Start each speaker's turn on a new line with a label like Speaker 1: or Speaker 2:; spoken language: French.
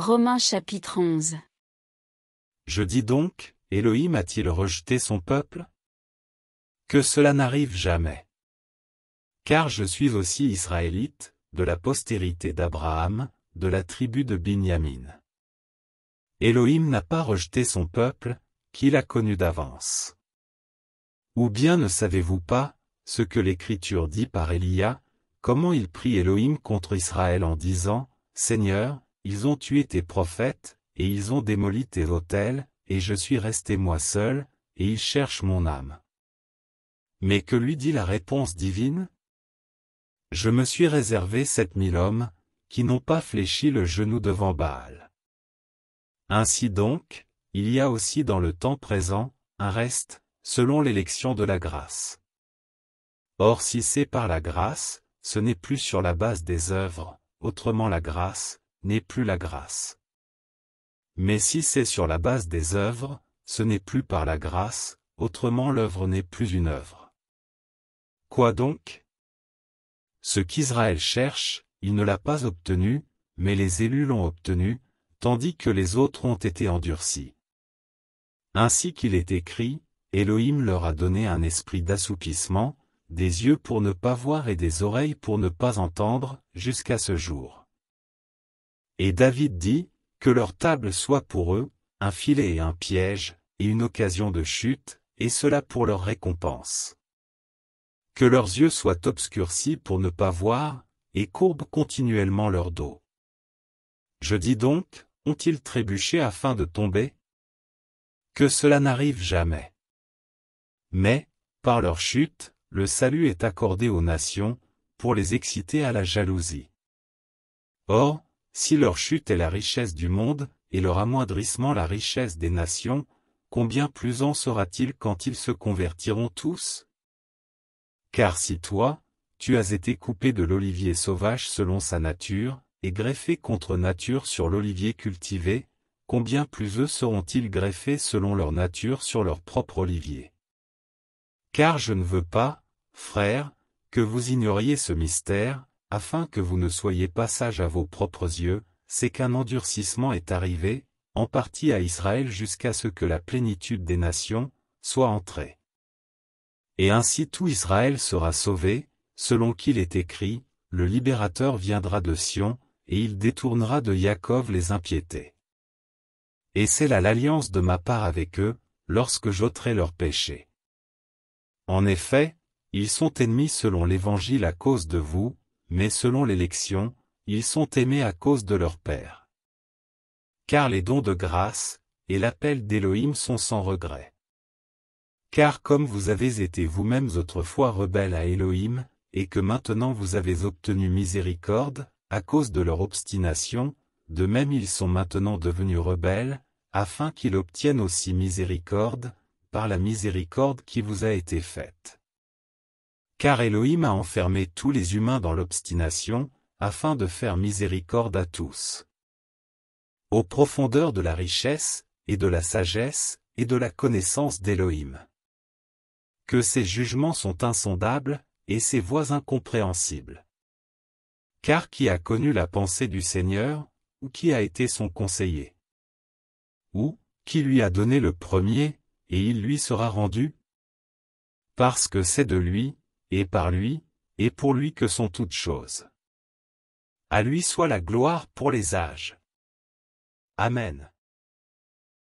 Speaker 1: Romains chapitre 11 Je dis donc, Elohim a-t-il rejeté son peuple Que cela n'arrive jamais. Car je suis aussi israélite, de la postérité d'Abraham, de la tribu de Binyamin. Elohim n'a pas rejeté son peuple, qu'il a connu d'avance. Ou bien ne savez-vous pas, ce que l'Écriture dit par Elia, comment il prit Elohim contre Israël en disant, Seigneur, ils ont tué tes prophètes, et ils ont démoli tes hôtels, et je suis resté moi seul, et ils cherchent mon âme. Mais que lui dit la réponse divine Je me suis réservé sept mille hommes, qui n'ont pas fléchi le genou devant Baal. Ainsi donc, il y a aussi dans le temps présent, un reste, selon l'élection de la grâce. Or si c'est par la grâce, ce n'est plus sur la base des œuvres, autrement la grâce, n'est plus la grâce. Mais si c'est sur la base des œuvres, ce n'est plus par la grâce, autrement l'œuvre n'est plus une œuvre. Quoi donc Ce qu'Israël cherche, il ne l'a pas obtenu, mais les élus l'ont obtenu, tandis que les autres ont été endurcis. Ainsi qu'il est écrit, Elohim leur a donné un esprit d'assoupissement, des yeux pour ne pas voir et des oreilles pour ne pas entendre, jusqu'à ce jour. Et David dit, que leur table soit pour eux, un filet et un piège, et une occasion de chute, et cela pour leur récompense. Que leurs yeux soient obscurcis pour ne pas voir, et courbent continuellement leur dos. Je dis donc, ont-ils trébuché afin de tomber Que cela n'arrive jamais. Mais, par leur chute, le salut est accordé aux nations, pour les exciter à la jalousie. Or, si leur chute est la richesse du monde, et leur amoindrissement la richesse des nations, combien plus en sera-t-il quand ils se convertiront tous Car si toi, tu as été coupé de l'olivier sauvage selon sa nature, et greffé contre nature sur l'olivier cultivé, combien plus eux seront-ils greffés selon leur nature sur leur propre olivier Car je ne veux pas, frères, que vous ignoriez ce mystère, afin que vous ne soyez pas sages à vos propres yeux, c'est qu'un endurcissement est arrivé, en partie à Israël jusqu'à ce que la plénitude des nations, soit entrée. Et ainsi tout Israël sera sauvé, selon qu'il est écrit, le libérateur viendra de Sion, et il détournera de Jacob les impiétés. Et c'est là l'alliance de ma part avec eux, lorsque j'ôterai leurs péchés. En effet, ils sont ennemis selon l'Évangile à cause de vous, mais selon l'élection, ils sont aimés à cause de leur Père. Car les dons de grâce, et l'appel d'Élohim sont sans regret. Car comme vous avez été vous-mêmes autrefois rebelles à Élohim, et que maintenant vous avez obtenu miséricorde, à cause de leur obstination, de même ils sont maintenant devenus rebelles, afin qu'ils obtiennent aussi miséricorde, par la miséricorde qui vous a été faite. Car Elohim a enfermé tous les humains dans l'obstination, afin de faire miséricorde à tous. Aux profondeurs de la richesse, et de la sagesse, et de la connaissance d'Elohim. Que ses jugements sont insondables, et ses voies incompréhensibles. Car qui a connu la pensée du Seigneur, ou qui a été son conseiller Ou, qui lui a donné le premier, et il lui sera rendu Parce que c'est de lui, et par lui, et pour lui que sont toutes choses. À lui soit la gloire pour les âges. Amen.